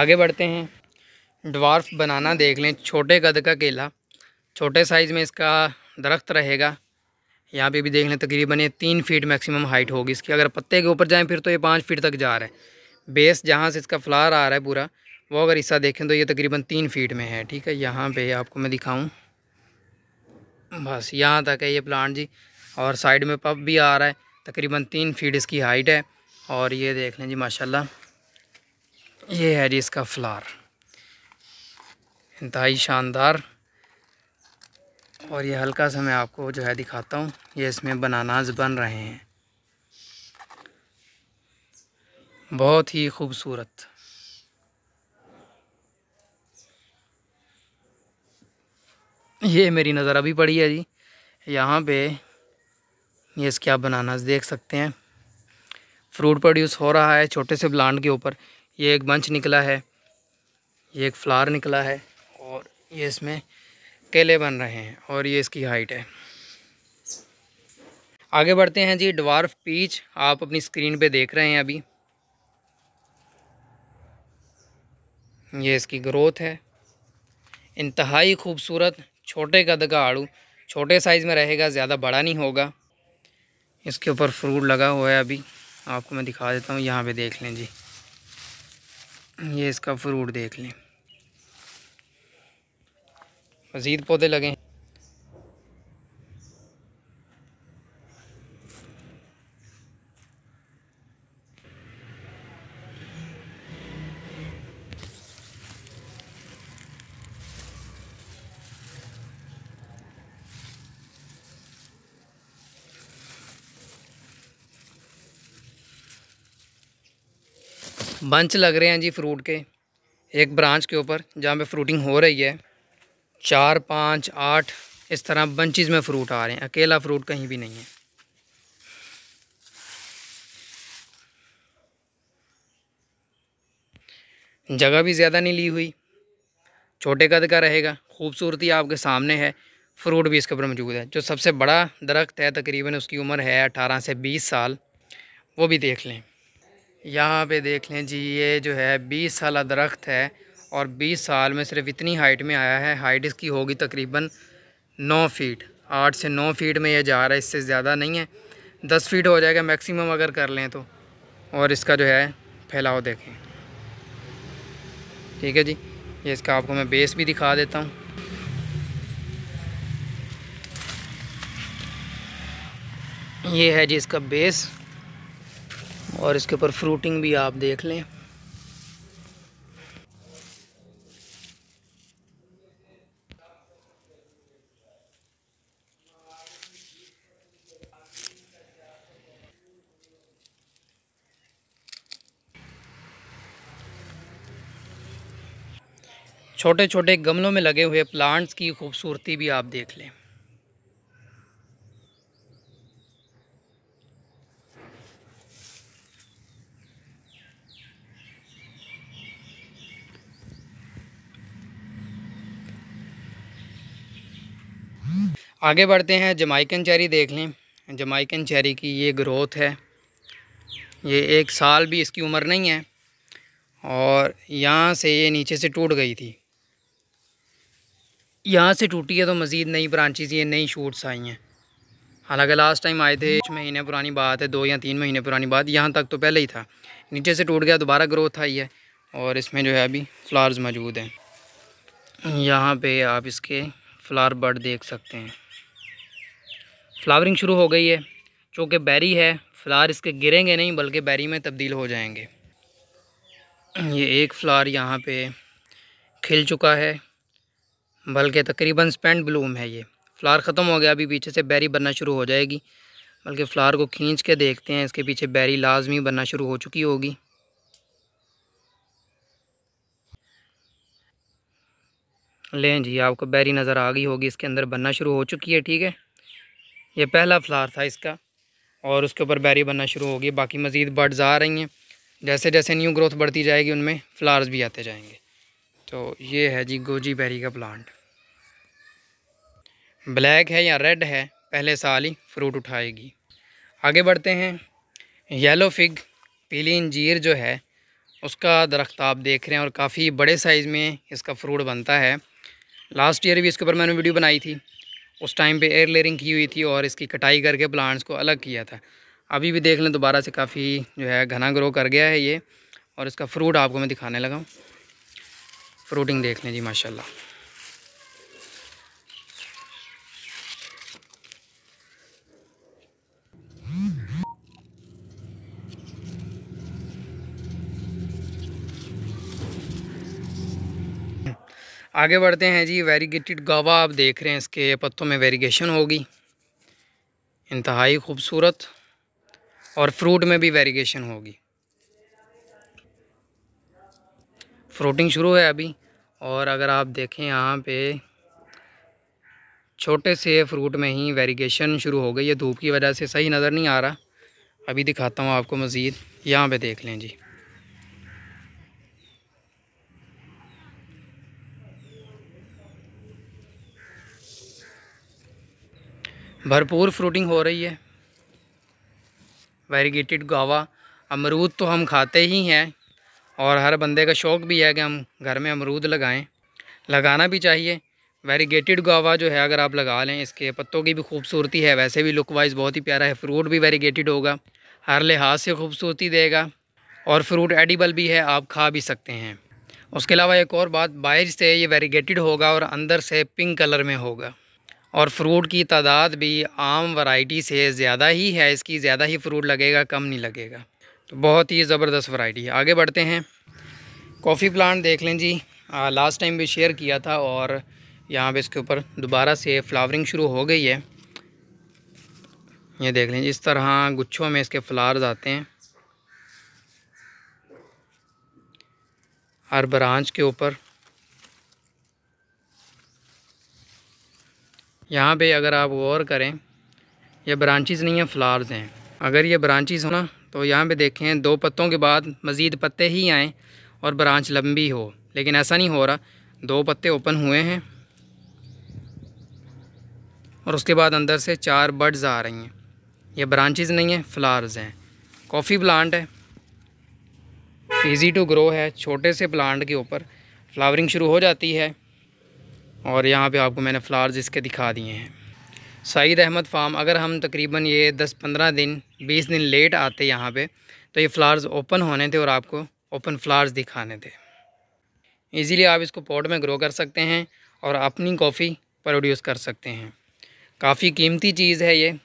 आगे बढ़ते हैं डवार्फ बनाना देख लें छोटे कद का केला छोटे साइज़ में इसका दरख्त रहेगा यहाँ पे भी देख लें तकरीबन ये तीन फीट मैक्सिमम हाइट होगी इसकी अगर पत्ते के ऊपर जाएँ फिर तो ये पाँच फीट तक जा रहा है बेस जहाँ से इसका फ्लार आ रहा है पूरा वो अगर हिस्सा देखें तो ये तकरीबन तीन फीट में है ठीक है यहाँ पे आपको मैं दिखाऊं बस यहाँ तक है ये प्लांट जी और साइड में पब भी आ रहा है तकरीबन तीन फीट इसकी हाइट है और ये देख लें जी माशाल्लाह ये है जी इसका फ्लार इंतहा शानदार और ये हल्का सा मैं आपको जो है दिखाता हूँ ये इसमें बनानाज बन रहे हैं बहुत ही खूबसूरत ये मेरी नज़र अभी पड़ी है जी यहाँ पे ये इसके आप बनानाज देख सकते हैं फ्रूट प्रोड्यूस हो रहा है छोटे से प्लांट के ऊपर ये एक बंच निकला है ये एक फ्लावर निकला है और ये इसमें केले बन रहे हैं और ये इसकी हाइट है आगे बढ़ते हैं जी डवार्फ पीच आप अपनी स्क्रीन पे देख रहे हैं अभी ये इसकी ग्रोथ है इंतहाई खूबसूरत छोटे कद का आड़ू छोटे साइज़ में रहेगा ज़्यादा बड़ा नहीं होगा इसके ऊपर फ्रूट लगा हुआ है अभी आपको मैं दिखा देता हूँ यहाँ पे देख लें जी ये इसका फ्रूट देख लें मज़ीद पौधे लगे हैं बंच लग रहे हैं जी फ्रूट के एक ब्रांच के ऊपर जहाँ पे फ्रूटिंग हो रही है चार पाँच आठ इस तरह बंचेस में फ्रूट आ रहे हैं अकेला फ्रूट कहीं भी नहीं है जगह भी ज़्यादा नहीं ली हुई छोटे कद का रहेगा खूबसूरती आपके सामने है फ्रूट भी इसके ऊपर मौजूद है जो सबसे बड़ा दरख्त है तकरीबन उसकी उम्र है अठारह से बीस साल वो भी देख लें यहाँ पे देख लें जी ये जो है बीस साल दरख्त है और बीस साल में सिर्फ इतनी हाइट में आया है हाइट इसकी होगी तकरीबन नौ फीट आठ से नौ फीट में ये जा रहा है इससे ज़्यादा नहीं है दस फीट हो जाएगा मैक्सिमम अगर कर लें तो और इसका जो है फैलाव देखें ठीक है जी ये इसका आपको मैं बेस भी दिखा देता हूँ ये है जी इसका बेस और इसके ऊपर फ्रूटिंग भी आप देख लें छोटे छोटे गमलों में लगे हुए प्लांट्स की खूबसूरती भी आप देख लें आगे बढ़ते हैं जमाइकन चेरी देख लें जमाइकन चेरी की ये ग्रोथ है ये एक साल भी इसकी उम्र नहीं है और यहाँ से ये नीचे से टूट गई थी यहाँ से टूटी है तो मज़ीद नई ब्रांचेज ये नई शूट्स आई हैं हालांकि लास्ट टाइम आए थे कुछ महीने पुरानी बात है दो या तीन महीने पुरानी बात यहाँ तक तो पहले ही था नीचे से टूट गया दोबारा ग्रोथ आई है और इसमें जो है अभी फ्लावर्स मौजूद हैं यहाँ पे आप इसके फ्लावर बर्ड देख सकते हैं फ्लावरिंग शुरू हो गई है चूँकि बैरी है फ्लार इसके गिरेंगे नहीं बल्कि बैरी में तब्दील हो जाएंगे ये एक फ्लार यहाँ पे खिल चुका है बल्कि तकरीबन स्पेंड ब्लूम है ये फ्लार ख़त्म हो गया अभी पीछे से बैरी बनना शुरू हो जाएगी बल्कि फ्लार को खींच के देखते हैं इसके पीछे बैरी लाजमी बनना शुरू हो चुकी होगी लें जी आपको बैरी नज़र आ गई होगी इसके अंदर बनना शुरू हो चुकी है ठीक है ये पहला फ्लार था इसका और उसके ऊपर बैरी बनना शुरू होगी बाकी मज़ीद बर्ड्स आ रही हैं जैसे जैसे न्यू ग्रोथ बढ़ती जाएगी उनमें फ्लावर्स भी आते जाएंगे तो ये है जी गोजी बैरी का प्लांट ब्लैक है या रेड है पहले साल ही फ्रूट उठाएगी आगे बढ़ते हैं येलो फिग पीली इंजीर जो है उसका दरख्त आप देख रहे हैं और काफ़ी बड़े साइज़ में इसका फ्रूट बनता है लास्ट ईयर भी इसके ऊपर मैंने वीडियो बनाई थी उस टाइम पे एयर लेयरिंग की हुई थी और इसकी कटाई करके प्लांट्स को अलग किया था अभी भी देख लें दोबारा से काफ़ी जो है घना ग्रो कर गया है ये और इसका फ्रूट आपको मैं दिखाने लगा फ्रूटिंग देख लें जी माशाल्लाह आगे बढ़ते हैं जी वेरीगेटेड गावा आप देख रहे हैं इसके पत्तों में वेरीगेशन होगी इंतहाई खूबसूरत और फ्रूट में भी वेरीगेशन होगी फ्रूटिंग शुरू है अभी और अगर आप देखें यहाँ पे छोटे से फ्रूट में ही वेरीगेशन शुरू हो गई है धूप की वजह से सही नज़र नहीं आ रहा अभी दिखाता हूँ आपको मज़ीद यहाँ पे देख लें जी भरपूर फ्रूटिंग हो रही है वेरीगेटेड गावा अमरूद तो हम खाते ही हैं और हर बंदे का शौक़ भी है कि हम घर में अमरूद लगाएं लगाना भी चाहिए वेरीगेटेड गावा जो है अगर आप लगा लें इसके पत्तों की भी खूबसूरती है वैसे भी लुक वाइज बहुत ही प्यारा है फ्रूट भी वेरीगेटेड होगा हर लिहाज से खूबसूरती देगा और फ्रूट एडिबल भी है आप खा भी सकते हैं उसके अलावा एक और बात बाहर से ये वेरीगेटेड होगा और अंदर से पिंक कलर में होगा और फ्रूट की तादाद भी आम वैरायटी से ज़्यादा ही है इसकी ज़्यादा ही फ्रूट लगेगा कम नहीं लगेगा तो बहुत ही ज़बरदस्त वैरायटी है आगे बढ़ते हैं कॉफ़ी प्लांट देख लें जी आ, लास्ट टाइम भी शेयर किया था और यहाँ पे इसके ऊपर दोबारा से फ्लावरिंग शुरू हो गई है ये देख लें इस तरह गुच्छों में इसके फ्लावर्स आते हैं हर ब्रांच के ऊपर यहाँ पे अगर आप गौर करें ये ब्रांचेस नहीं हैं फ्लावर्स हैं अगर ये ब्रांचेस हो ना तो यहाँ पे देखें दो पत्तों के बाद मज़ीद पत्ते ही आएँ और ब्रांच लंबी हो लेकिन ऐसा नहीं हो रहा दो पत्ते ओपन हुए हैं और उसके बाद अंदर से चार बर्ड्स आ रही हैं ये ब्रांचेस नहीं हैं फ्लावर्स हैं कॉफ़ी प्लांट है ईजी टू ग्रो है छोटे से प्लांट के ऊपर फ्लावरिंग शुरू हो जाती है और यहाँ पे आपको मैंने फ्लावर्स इसके दिखा दिए हैं सईद अहमद फार्म अगर हम तकरीबन ये दस पंद्रह दिन बीस दिन लेट आते यहाँ पे तो ये फ्लावर्स ओपन होने थे और आपको ओपन फ्लावर्स दिखाने थे इजीली आप इसको पॉट में ग्रो कर सकते हैं और अपनी कॉफ़ी प्रोड्यूस कर सकते हैं काफ़ी कीमती चीज़ है ये